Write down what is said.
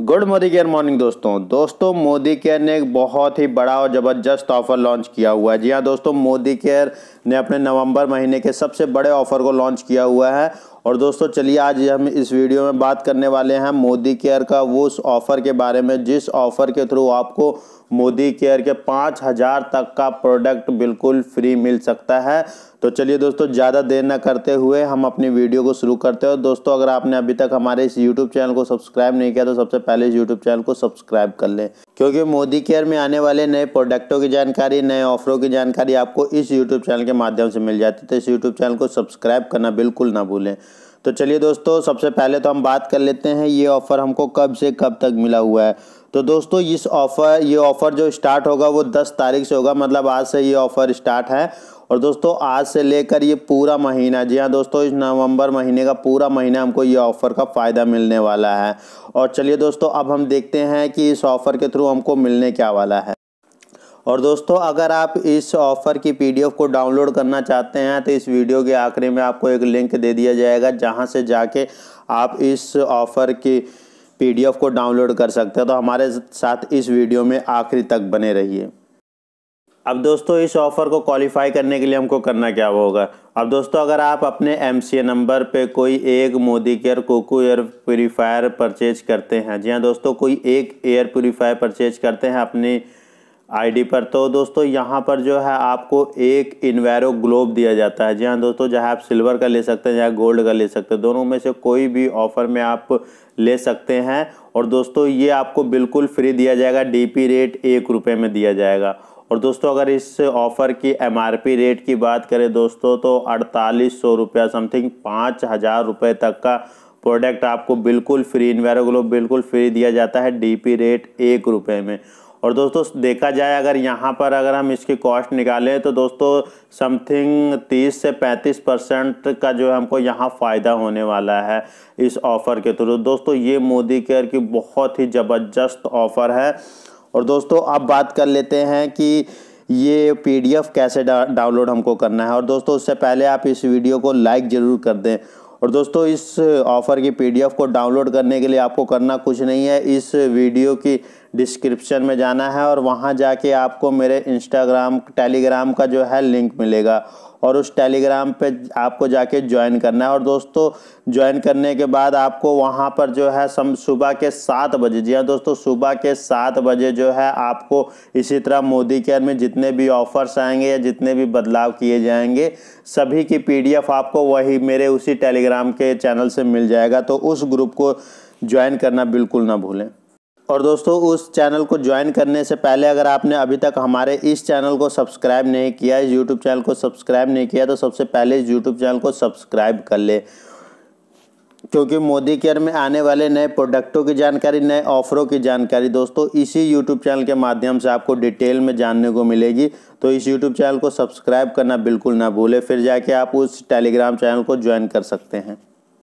good Modi care morning दोस्तों दोस्तों Modi care ने एक बहुत ही बड़ा और ज़बरदस्त ऑफर लॉन्च किया हुआ है जी हाँ दोस्तों मोदी केयर ने अपने नवंबर महीने के सबसे बड़े ऑफर को लॉन्च किया हुआ है और दोस्तों चलिए आज हम इस वीडियो में बात करने वाले हैं मोदी केयर का वो उस ऑफ़र के बारे में जिस ऑफ़र के थ्रू आपको मोदी केयर के पाँच हज़ार तक का प्रोडक्ट बिल्कुल फ्री मिल सकता है तो चलिए दोस्तों ज़्यादा देर ना करते हुए हम अपनी वीडियो को शुरू करते हैं दोस्तों अगर आपने अभी तक हमारे इस यूट्यूब चैनल को सब्सक्राइब नहीं किया तो सबसे पहले इस यूट्यूब चैनल को सब्सक्राइब कर लें क्योंकि मोदी केयर में आने वाले नए प्रोडक्टों की जानकारी नए ऑफरों की जानकारी आपको इस यूट्यूब चैनल के माध्यम से मिल जाती है तो इस यूट्यूब चैनल को सब्सक्राइब करना बिल्कुल ना भूलें तो चलिए दोस्तों सबसे पहले तो हम बात कर लेते हैं ये ऑफ़र हमको कब से कब तक मिला हुआ है तो दोस्तों इस ऑफ़र ये ऑफ़र जो स्टार्ट होगा वो 10 तारीख से होगा मतलब आज से ये ऑफ़र स्टार्ट है और दोस्तों आज से लेकर ये पूरा महीना जी हाँ दोस्तों इस नवंबर महीने का पूरा महीना हमको ये ऑफ़र का फ़ायदा मिलने वाला है और चलिए दोस्तों अब हम देखते हैं कि इस ऑफ़र के थ्रू हमको मिलने क्या वाला है और दोस्तों अगर आप इस ऑफ़र की पीडीएफ को डाउनलोड करना चाहते हैं तो इस वीडियो के आखिरी में आपको एक लिंक दे दिया जाएगा जहां से जाके आप इस ऑफ़र की पीडीएफ को डाउनलोड कर सकते हैं तो हमारे साथ इस वीडियो में आखिरी तक बने रहिए अब दोस्तों इस ऑफ़र को क्वालिफाई करने के लिए हमको करना क्या होगा अब दोस्तों अगर आप अपने एम नंबर पे कोई एक मोदी केयर कोको एयर प्योरीफायर परचेज करते हैं जी हाँ दोस्तों कोई एक एयर प्योरीफायर परचेज करते हैं अपनी आईडी पर तो दोस्तों यहाँ पर जो है आपको एक इन्वेरो ग्लोब दिया जाता है जी हाँ दोस्तों चाहे आप सिल्वर का ले सकते हैं चाहे गोल्ड का ले सकते हैं दोनों में से कोई भी ऑफर में आप ले सकते हैं और दोस्तों ये आपको बिल्कुल फ्री दिया जाएगा डीपी रेट एक रुपये में दिया जाएगा और दोस्तों अगर इस ऑफ़र की एम रेट की बात करें दोस्तों तो अड़तालीस सौ रुपया समथिंग पाँच हज़ार रुपये तक का प्रोडक्ट आपको बिल्कुल फ्री इन्वेरो ग्लोब बिल्कुल फ्री दिया जाता है डी रेट एक रुपये में और दोस्तों देखा जाए अगर यहाँ पर अगर हम इसकी कॉस्ट निकालें तो दोस्तों समथिंग 30 से 35 परसेंट का जो है हमको यहाँ फ़ायदा होने वाला है इस ऑफ़र के थ्रू दोस्तों ये मोदी केयर की बहुत ही ज़बरदस्त ऑफ़र है और दोस्तों अब बात कर लेते हैं कि ये पीडीएफ कैसे डाउनलोड हमको करना है और दोस्तों उससे पहले आप इस वीडियो को लाइक ज़रूर कर दें और दोस्तों इस ऑफ़र की पीडीएफ को डाउनलोड करने के लिए आपको करना कुछ नहीं है इस वीडियो की डिस्क्रिप्शन में जाना है और वहाँ जाके आपको मेरे इंस्टाग्राम टेलीग्राम का जो है लिंक मिलेगा और उस टेलीग्राम पे आपको जाके ज्वाइन करना है और दोस्तों ज्वाइन करने के बाद आपको वहाँ पर जो है सम सुबह के सात बजे जी हाँ दोस्तों सुबह के सात बजे जो है आपको इसी तरह मोदी केयर में जितने भी ऑफर्स आएंगे या जितने भी बदलाव किए जाएंगे सभी की पी आपको वही मेरे उसी टेलीग्राम के चैनल से मिल जाएगा तो उस ग्रुप को ज्वाइन करना बिल्कुल ना भूलें और दोस्तों उस चैनल को ज्वाइन करने से पहले अगर आपने अभी तक हमारे इस चैनल को सब्सक्राइब नहीं किया इस यूट्यूब चैनल को सब्सक्राइब नहीं किया तो सबसे पहले इस यूट्यूब चैनल को सब्सक्राइब कर ले क्योंकि मोदी केयर में आने वाले नए प्रोडक्टों की जानकारी नए ऑफरों की जानकारी दोस्तों इसी यूट्यूब चैनल के माध्यम से आपको डिटेल में जानने को मिलेगी तो इस यूट्यूब चैनल को सब्सक्राइब करना बिल्कुल ना भूलें फिर जाके आप उस टेलीग्राम चैनल को ज्वाइन कर सकते हैं